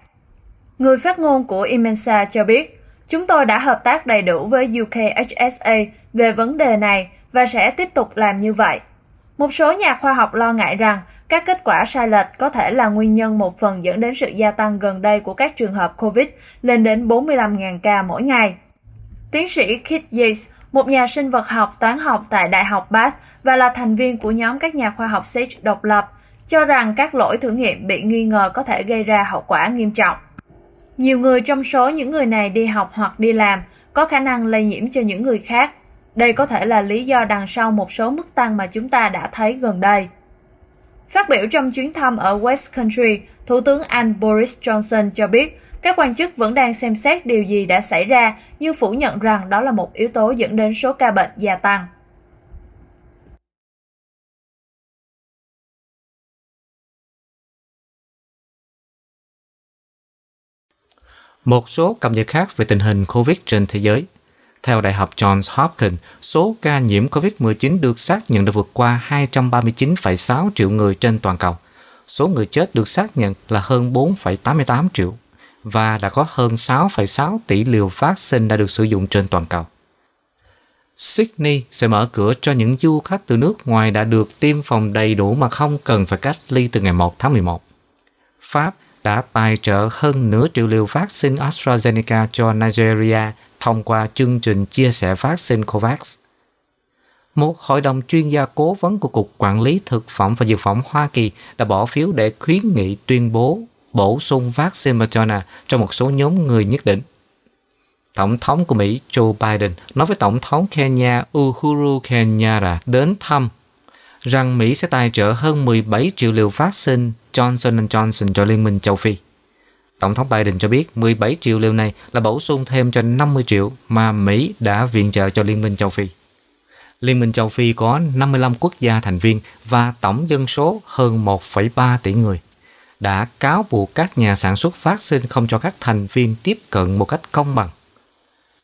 Người phát ngôn của Imensa cho biết, chúng tôi đã hợp tác đầy đủ với UKHSA về vấn đề này và sẽ tiếp tục làm như vậy. Một số nhà khoa học lo ngại rằng các kết quả sai lệch có thể là nguyên nhân một phần dẫn đến sự gia tăng gần đây của các trường hợp COVID lên đến 45.000 ca mỗi ngày. Tiến sĩ Kit Yates, một nhà sinh vật học toán học tại Đại học Bath và là thành viên của nhóm các nhà khoa học Sage độc lập, cho rằng các lỗi thử nghiệm bị nghi ngờ có thể gây ra hậu quả nghiêm trọng. Nhiều người trong số những người này đi học hoặc đi làm có khả năng lây nhiễm cho những người khác đây có thể là lý do đằng sau một số mức tăng mà chúng ta đã thấy gần đây. Phát biểu trong chuyến thăm ở West Country, Thủ tướng Anh Boris Johnson cho biết các quan chức vẫn đang xem xét điều gì đã xảy ra nhưng phủ nhận rằng đó là một yếu tố dẫn đến số ca bệnh gia tăng. Một số cập nhật khác về tình hình COVID trên thế giới – theo Đại học Johns Hopkins, số ca nhiễm COVID-19 được xác nhận đã vượt qua 239,6 triệu người trên toàn cầu. Số người chết được xác nhận là hơn 4,88 triệu và đã có hơn 6,6 tỷ liều vaccine đã được sử dụng trên toàn cầu. Sydney sẽ mở cửa cho những du khách từ nước ngoài đã được tiêm phòng đầy đủ mà không cần phải cách ly từ ngày 1 tháng 11. Pháp đã tài trợ hơn nửa triệu liều vaccine AstraZeneca cho Nigeria thông qua chương trình chia sẻ vaccine COVAX. Một hội đồng chuyên gia cố vấn của Cục Quản lý Thực phẩm và Dược phẩm Hoa Kỳ đã bỏ phiếu để khuyến nghị tuyên bố bổ sung vaccine Moderna cho một số nhóm người nhất định. Tổng thống của Mỹ Joe Biden nói với Tổng thống Kenya Uhuru Kenyatta đến thăm rằng Mỹ sẽ tài trợ hơn 17 triệu liều vaccine Johnson Johnson cho Liên minh châu Phi. Tổng thống Biden cho biết 17 triệu liều này là bổ sung thêm cho 50 triệu mà Mỹ đã viện trợ cho Liên minh châu Phi. Liên minh châu Phi có 55 quốc gia thành viên và tổng dân số hơn 1,3 tỷ người đã cáo buộc các nhà sản xuất phát sinh không cho các thành viên tiếp cận một cách công bằng.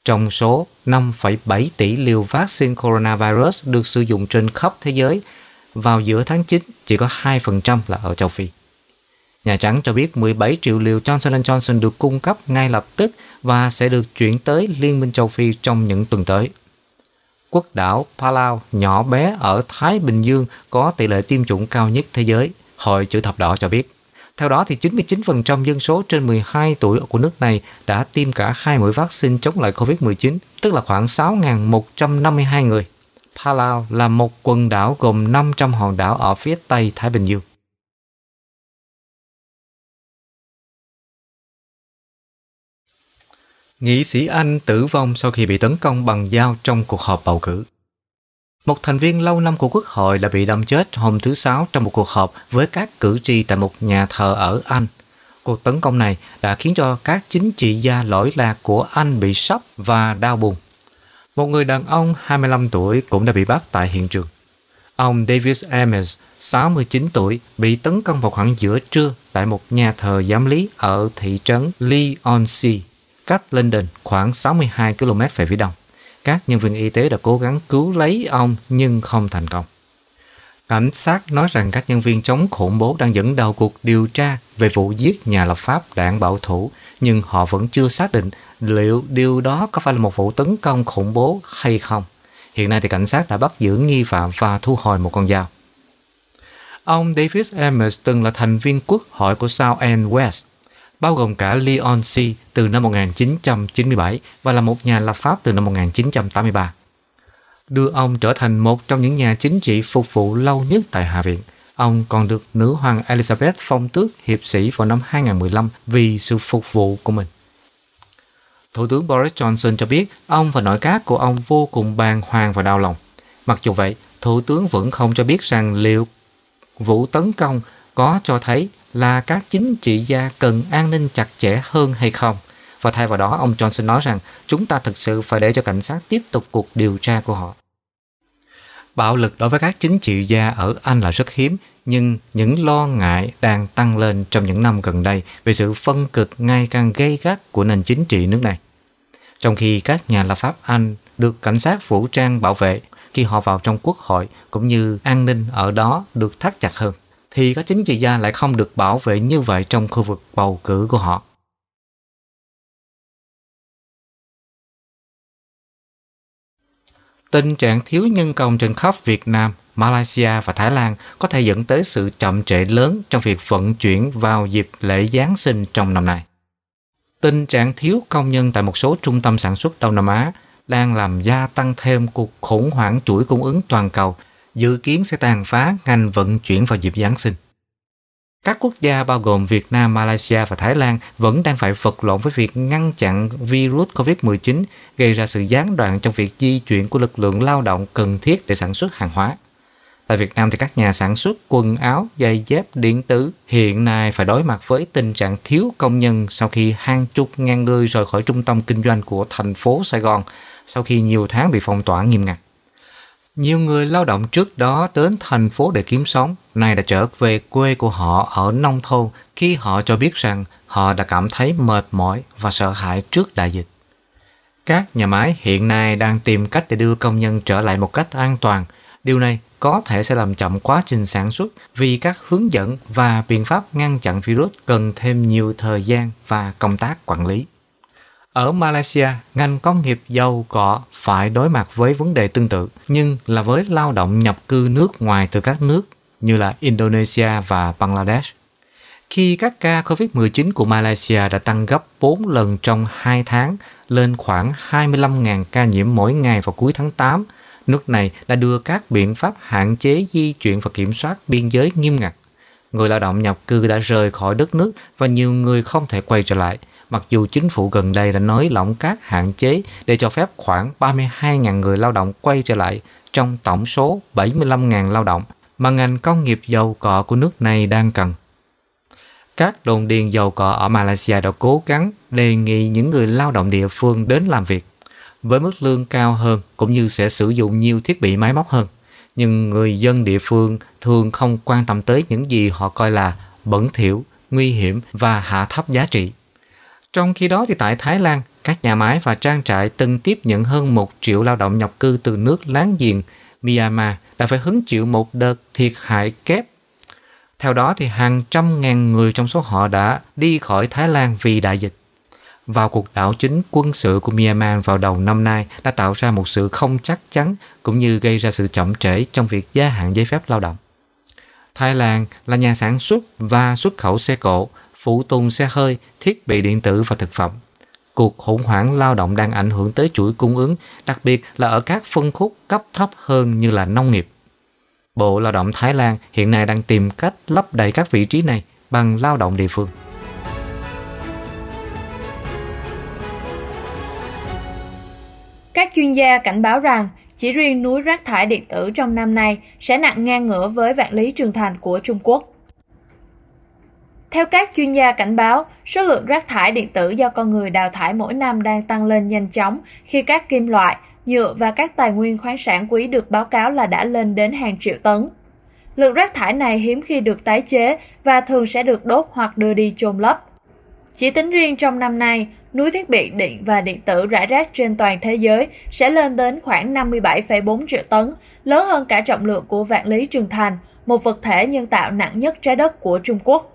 Trong số 5,7 tỷ liều vaccine coronavirus được sử dụng trên khắp thế giới, vào giữa tháng 9 chỉ có 2% là ở châu Phi. Nhà Trắng cho biết 17 triệu liều Johnson Johnson được cung cấp ngay lập tức và sẽ được chuyển tới Liên minh châu Phi trong những tuần tới. Quốc đảo Palau nhỏ bé ở Thái Bình Dương có tỷ lệ tiêm chủng cao nhất thế giới, Hội chữ thập đỏ cho biết. Theo đó, thì 99% dân số trên 12 tuổi của nước này đã tiêm cả hai mũi vaccine chống lại COVID-19, tức là khoảng 6.152 người. Palau là một quần đảo gồm 500 hòn đảo ở phía Tây Thái Bình Dương. nghị sĩ Anh tử vong sau khi bị tấn công bằng dao trong cuộc họp bầu cử. Một thành viên lâu năm của Quốc hội đã bị đâm chết hôm thứ Sáu trong một cuộc họp với các cử tri tại một nhà thờ ở Anh. Cuộc tấn công này đã khiến cho các chính trị gia lỗi lạc của Anh bị sốc và đau buồn. Một người đàn ông 25 tuổi cũng đã bị bắt tại hiện trường. Ông Davis Ames, 69 tuổi, bị tấn công vào khoảng giữa trưa tại một nhà thờ giám lý ở thị trấn Leonsea cách London khoảng 62 km về phía đông. Các nhân viên y tế đã cố gắng cứu lấy ông nhưng không thành công. Cảnh sát nói rằng các nhân viên chống khủng bố đang dẫn đầu cuộc điều tra về vụ giết nhà lập pháp đảng bảo thủ, nhưng họ vẫn chưa xác định liệu điều đó có phải là một vụ tấn công khủng bố hay không. Hiện nay thì cảnh sát đã bắt giữ nghi phạm và thu hồi một con dao. Ông Davis Emmons từng là thành viên quốc hội của South End West bao gồm cả Leon C từ năm 1997 và là một nhà lập pháp từ năm 1983. Đưa ông trở thành một trong những nhà chính trị phục vụ lâu nhất tại Hạ viện. Ông còn được nữ hoàng Elizabeth phong tước hiệp sĩ vào năm 2015 vì sự phục vụ của mình. Thủ tướng Boris Johnson cho biết ông và nội các của ông vô cùng bàng hoàng và đau lòng. Mặc dù vậy, Thủ tướng vẫn không cho biết rằng liệu vụ tấn công có cho thấy là các chính trị gia cần an ninh chặt chẽ hơn hay không? Và thay vào đó, ông Johnson nói rằng chúng ta thực sự phải để cho cảnh sát tiếp tục cuộc điều tra của họ. Bạo lực đối với các chính trị gia ở Anh là rất hiếm, nhưng những lo ngại đang tăng lên trong những năm gần đây về sự phân cực ngày càng gây gắt của nền chính trị nước này. Trong khi các nhà lập pháp Anh được cảnh sát vũ trang bảo vệ khi họ vào trong quốc hội cũng như an ninh ở đó được thắt chặt hơn thì các chính trị gia lại không được bảo vệ như vậy trong khu vực bầu cử của họ. Tình trạng thiếu nhân công trên khắp Việt Nam, Malaysia và Thái Lan có thể dẫn tới sự chậm trễ lớn trong việc vận chuyển vào dịp lễ Giáng sinh trong năm nay. Tình trạng thiếu công nhân tại một số trung tâm sản xuất Đông Nam Á đang làm gia tăng thêm cuộc khủng hoảng chuỗi cung ứng toàn cầu dự kiến sẽ tàn phá ngành vận chuyển vào dịp Giáng sinh. Các quốc gia bao gồm Việt Nam, Malaysia và Thái Lan vẫn đang phải vật lộn với việc ngăn chặn virus COVID-19 gây ra sự gián đoạn trong việc di chuyển của lực lượng lao động cần thiết để sản xuất hàng hóa. Tại Việt Nam thì các nhà sản xuất quần áo, giày dép, điện tử hiện nay phải đối mặt với tình trạng thiếu công nhân sau khi hàng chục ngàn người rời khỏi trung tâm kinh doanh của thành phố Sài Gòn sau khi nhiều tháng bị phong tỏa nghiêm ngặt. Nhiều người lao động trước đó đến thành phố để kiếm sống, nay đã trở về quê của họ ở nông thôn khi họ cho biết rằng họ đã cảm thấy mệt mỏi và sợ hãi trước đại dịch. Các nhà máy hiện nay đang tìm cách để đưa công nhân trở lại một cách an toàn. Điều này có thể sẽ làm chậm quá trình sản xuất vì các hướng dẫn và biện pháp ngăn chặn virus cần thêm nhiều thời gian và công tác quản lý. Ở Malaysia, ngành công nghiệp dầu cọ phải đối mặt với vấn đề tương tự, nhưng là với lao động nhập cư nước ngoài từ các nước như là Indonesia và Bangladesh. Khi các ca COVID-19 của Malaysia đã tăng gấp 4 lần trong 2 tháng lên khoảng 25.000 ca nhiễm mỗi ngày vào cuối tháng 8, nước này đã đưa các biện pháp hạn chế di chuyển và kiểm soát biên giới nghiêm ngặt. Người lao động nhập cư đã rời khỏi đất nước và nhiều người không thể quay trở lại – mặc dù chính phủ gần đây đã nới lỏng các hạn chế để cho phép khoảng 32.000 người lao động quay trở lại trong tổng số 75.000 lao động mà ngành công nghiệp dầu cọ của nước này đang cần. Các đồn điền dầu cọ ở Malaysia đã cố gắng đề nghị những người lao động địa phương đến làm việc với mức lương cao hơn cũng như sẽ sử dụng nhiều thiết bị máy móc hơn. Nhưng người dân địa phương thường không quan tâm tới những gì họ coi là bẩn thỉu, nguy hiểm và hạ thấp giá trị. Trong khi đó thì tại Thái Lan, các nhà máy và trang trại từng tiếp nhận hơn một triệu lao động nhập cư từ nước láng giềng Myanmar đã phải hứng chịu một đợt thiệt hại kép. Theo đó thì hàng trăm ngàn người trong số họ đã đi khỏi Thái Lan vì đại dịch. Vào cuộc đảo chính quân sự của Myanmar vào đầu năm nay đã tạo ra một sự không chắc chắn cũng như gây ra sự chậm trễ trong việc gia hạn giấy phép lao động. Thái Lan là nhà sản xuất và xuất khẩu xe cộ, phụ tùng xe hơi, thiết bị điện tử và thực phẩm. Cuộc khủng hoảng lao động đang ảnh hưởng tới chuỗi cung ứng, đặc biệt là ở các phân khúc cấp thấp hơn như là nông nghiệp. Bộ Lao động Thái Lan hiện nay đang tìm cách lấp đầy các vị trí này bằng lao động địa phương. Các chuyên gia cảnh báo rằng chỉ riêng núi rác thải điện tử trong năm nay sẽ nặng ngang ngửa với vạn lý trường thành của Trung Quốc. Theo các chuyên gia cảnh báo, số lượng rác thải điện tử do con người đào thải mỗi năm đang tăng lên nhanh chóng khi các kim loại, nhựa và các tài nguyên khoáng sản quý được báo cáo là đã lên đến hàng triệu tấn. Lượng rác thải này hiếm khi được tái chế và thường sẽ được đốt hoặc đưa đi chôn lấp. Chỉ tính riêng trong năm nay, núi thiết bị điện và điện tử rải rác trên toàn thế giới sẽ lên đến khoảng 57,4 triệu tấn, lớn hơn cả trọng lượng của vạn lý trường thành, một vật thể nhân tạo nặng nhất trái đất của Trung Quốc.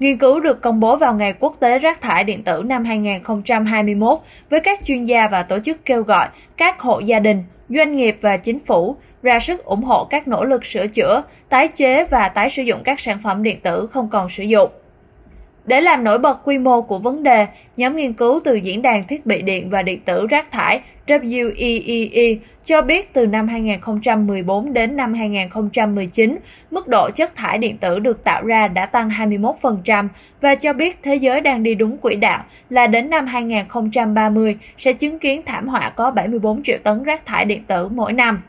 Nghiên cứu được công bố vào Ngày Quốc tế Rác thải điện tử năm 2021 với các chuyên gia và tổ chức kêu gọi các hộ gia đình, doanh nghiệp và chính phủ ra sức ủng hộ các nỗ lực sửa chữa, tái chế và tái sử dụng các sản phẩm điện tử không còn sử dụng. Để làm nổi bật quy mô của vấn đề, nhóm nghiên cứu từ Diễn đàn Thiết bị điện và điện tử rác thải WEEE e e cho biết từ năm 2014 đến năm 2019, mức độ chất thải điện tử được tạo ra đã tăng 21% và cho biết thế giới đang đi đúng quỹ đạo là đến năm 2030 sẽ chứng kiến thảm họa có 74 triệu tấn rác thải điện tử mỗi năm.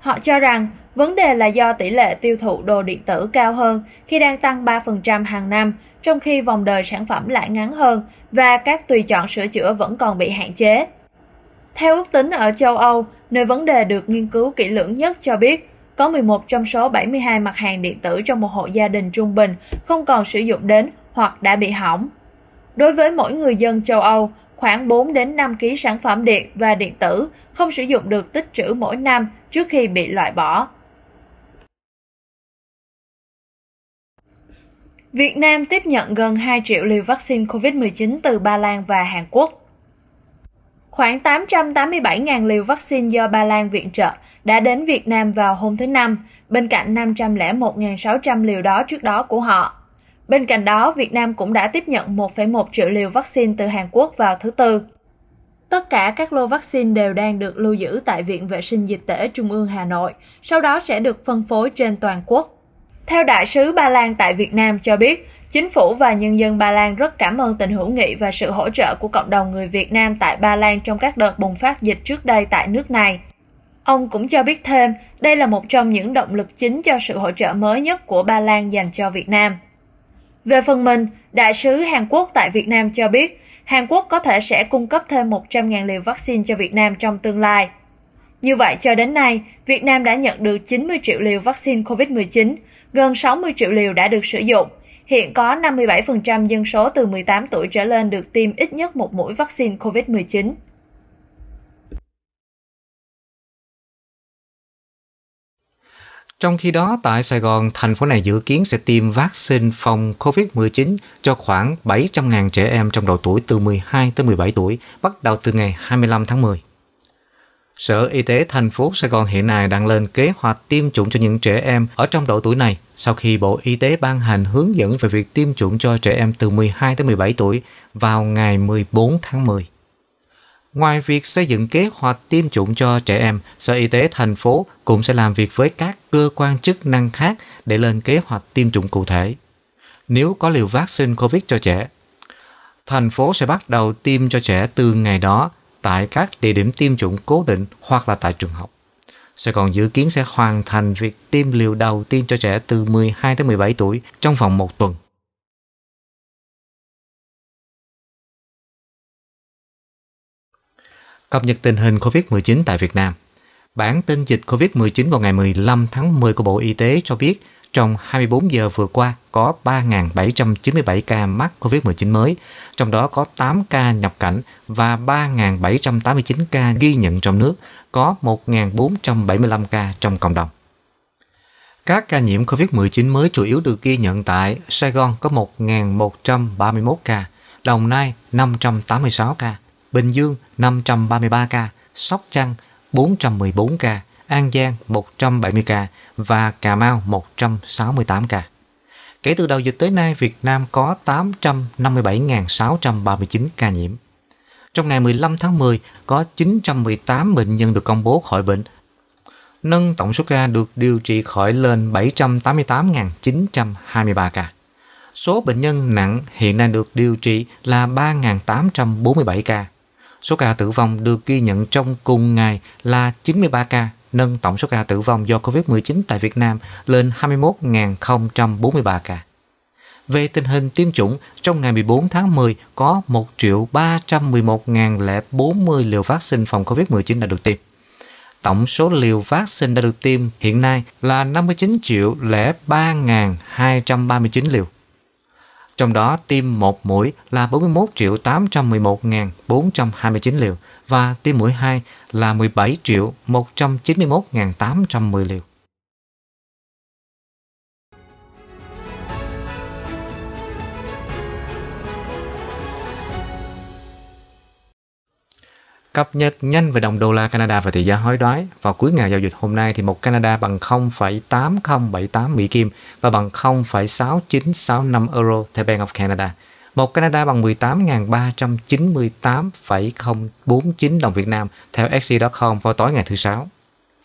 Họ cho rằng Vấn đề là do tỷ lệ tiêu thụ đồ điện tử cao hơn khi đang tăng 3% hàng năm, trong khi vòng đời sản phẩm lại ngắn hơn và các tùy chọn sửa chữa vẫn còn bị hạn chế. Theo ước tính ở châu Âu, nơi vấn đề được nghiên cứu kỹ lưỡng nhất cho biết, có 11 trong số 72 mặt hàng điện tử trong một hộ gia đình trung bình không còn sử dụng đến hoặc đã bị hỏng. Đối với mỗi người dân châu Âu, khoảng 4 đến 5 kg sản phẩm điện và điện tử không sử dụng được tích trữ mỗi năm trước khi bị loại bỏ. Việt Nam tiếp nhận gần 2 triệu liều vaccine COVID-19 từ Ba Lan và Hàn Quốc. Khoảng 887.000 liều vaccine do Ba Lan viện trợ đã đến Việt Nam vào hôm thứ Năm, bên cạnh 501.600 liều đó trước đó của họ. Bên cạnh đó, Việt Nam cũng đã tiếp nhận 1,1 triệu liều vaccine từ Hàn Quốc vào thứ Tư. Tất cả các lô vaccine đều đang được lưu giữ tại Viện Vệ sinh Dịch tễ Trung ương Hà Nội, sau đó sẽ được phân phối trên toàn quốc. Theo Đại sứ Ba Lan tại Việt Nam cho biết, Chính phủ và nhân dân Ba Lan rất cảm ơn tình hữu nghị và sự hỗ trợ của cộng đồng người Việt Nam tại Ba Lan trong các đợt bùng phát dịch trước đây tại nước này. Ông cũng cho biết thêm, đây là một trong những động lực chính cho sự hỗ trợ mới nhất của Ba Lan dành cho Việt Nam. Về phần mình, đại sứ Hàn Quốc tại Việt Nam cho biết, Hàn Quốc có thể sẽ cung cấp thêm 100.000 liều vaccine cho Việt Nam trong tương lai. Như vậy, cho đến nay, Việt Nam đã nhận được 90 triệu liều vaccine COVID-19, gần 60 triệu liều đã được sử dụng, Hiện có 57% dân số từ 18 tuổi trở lên được tiêm ít nhất một mũi vaccine COVID-19. Trong khi đó, tại Sài Gòn, thành phố này dự kiến sẽ tiêm vaccine phòng COVID-19 cho khoảng 700.000 trẻ em trong độ tuổi từ 12 tới 17 tuổi, bắt đầu từ ngày 25 tháng 10. Sở Y tế thành phố Sài Gòn hiện nay đang lên kế hoạch tiêm chủng cho những trẻ em ở trong độ tuổi này sau khi Bộ Y tế ban hành hướng dẫn về việc tiêm chủng cho trẻ em từ 12 tới 17 tuổi vào ngày 14 tháng 10. Ngoài việc xây dựng kế hoạch tiêm chủng cho trẻ em, Sở Y tế thành phố cũng sẽ làm việc với các cơ quan chức năng khác để lên kế hoạch tiêm chủng cụ thể. Nếu có liều vaccine COVID cho trẻ, thành phố sẽ bắt đầu tiêm cho trẻ từ ngày đó tại các địa điểm tiêm chủng cố định hoặc là tại trường học. Sài Gòn dự kiến sẽ hoàn thành việc tiêm liều đầu tiên cho trẻ từ 12 tới 17 tuổi trong vòng một tuần. Cập nhật tình hình COVID-19 tại Việt Nam Bản tin dịch COVID-19 vào ngày 15 tháng 10 của Bộ Y tế cho biết trong 24 giờ vừa qua có 3.797 ca mắc COVID-19 mới, trong đó có 8 ca nhập cảnh và 3.789 ca ghi nhận trong nước, có 1.475 ca trong cộng đồng. Các ca nhiễm COVID-19 mới chủ yếu được ghi nhận tại Sài Gòn có 1.131 ca, Đồng Nai 586 ca, Bình Dương 533 ca, Sóc Trăng 414 ca, An Giang 170 ca và Cà Mau 168 ca. Kể từ đầu dịch tới nay, Việt Nam có 857.639 ca nhiễm. Trong ngày 15 tháng 10, có 918 bệnh nhân được công bố khỏi bệnh, nâng tổng số ca được điều trị khỏi lên 788.923 ca. Số bệnh nhân nặng hiện nay được điều trị là 3.847 ca. Số ca tử vong được ghi nhận trong cùng ngày là 93 ca, nâng tổng số ca tử vong do COVID-19 tại Việt Nam lên 21.043 ca. Về tình hình tiêm chủng, trong ngày 14 tháng 10 có 1 triệu 311.040 liều vaccine phòng COVID-19 đã được tiêm. Tổng số liều vaccine đã được tiêm hiện nay là 59 triệu 239 liều. Trong đó tiêm một mũi là 41 triệu 811.429 liều và tiêm mũi 2 là 17 triệu 191.810 liều. Cập nhật nhanh về đồng đô la Canada và tỷ giá hối đoái. Vào cuối ngày giao dịch hôm nay thì một Canada bằng 0,8078 Mỹ Kim và bằng 0,6965 euro theo Bank of Canada một Canada bằng 18.398,049 đồng Việt Nam theo Exi.com vào tối ngày thứ Sáu.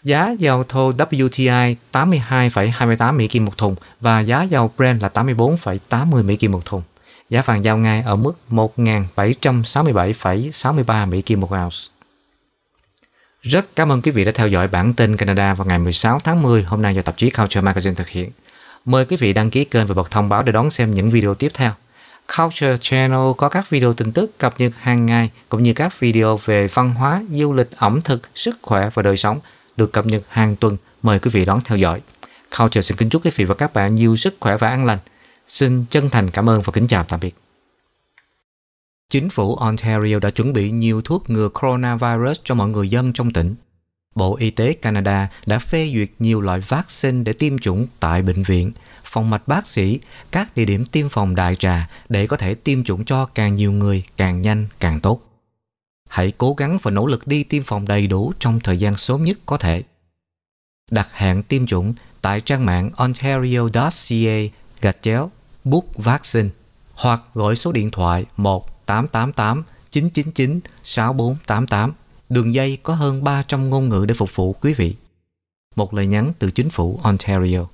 Giá dầu thô WTI 82,28 Mỹ Kim một thùng và giá dầu Brent là 84,80 Mỹ Kim một thùng. Giá vàng giao ngay ở mức 1.767,63 Mỹ Kim một ounce. Rất cảm ơn quý vị đã theo dõi bản tin Canada vào ngày 16 tháng 10 hôm nay do tạp chí Culture Magazine thực hiện. Mời quý vị đăng ký kênh và bật thông báo để đón xem những video tiếp theo. Culture Channel có các video tin tức cập nhật hàng ngày cũng như các video về văn hóa, du lịch, ẩm thực, sức khỏe và đời sống được cập nhật hàng tuần. Mời quý vị đón theo dõi. Culture xin kính chúc quý vị và các bạn nhiều sức khỏe và an lành. Xin chân thành cảm ơn và kính chào tạm biệt. Chính phủ Ontario đã chuẩn bị nhiều thuốc ngừa coronavirus cho mọi người dân trong tỉnh. Bộ Y tế Canada đã phê duyệt nhiều loại vaccine để tiêm chủng tại bệnh viện phòng mạch bác sĩ, các địa điểm tiêm phòng đại trà để có thể tiêm chủng cho càng nhiều người càng nhanh càng tốt. Hãy cố gắng và nỗ lực đi tiêm phòng đầy đủ trong thời gian sớm nhất có thể. Đặt hẹn tiêm chủng tại trang mạng ontario.ca gạch chéo book vaccine hoặc gọi số điện thoại 1888 999 6488. Đường dây có hơn 300 ngôn ngữ để phục vụ quý vị. Một lời nhắn từ chính phủ Ontario.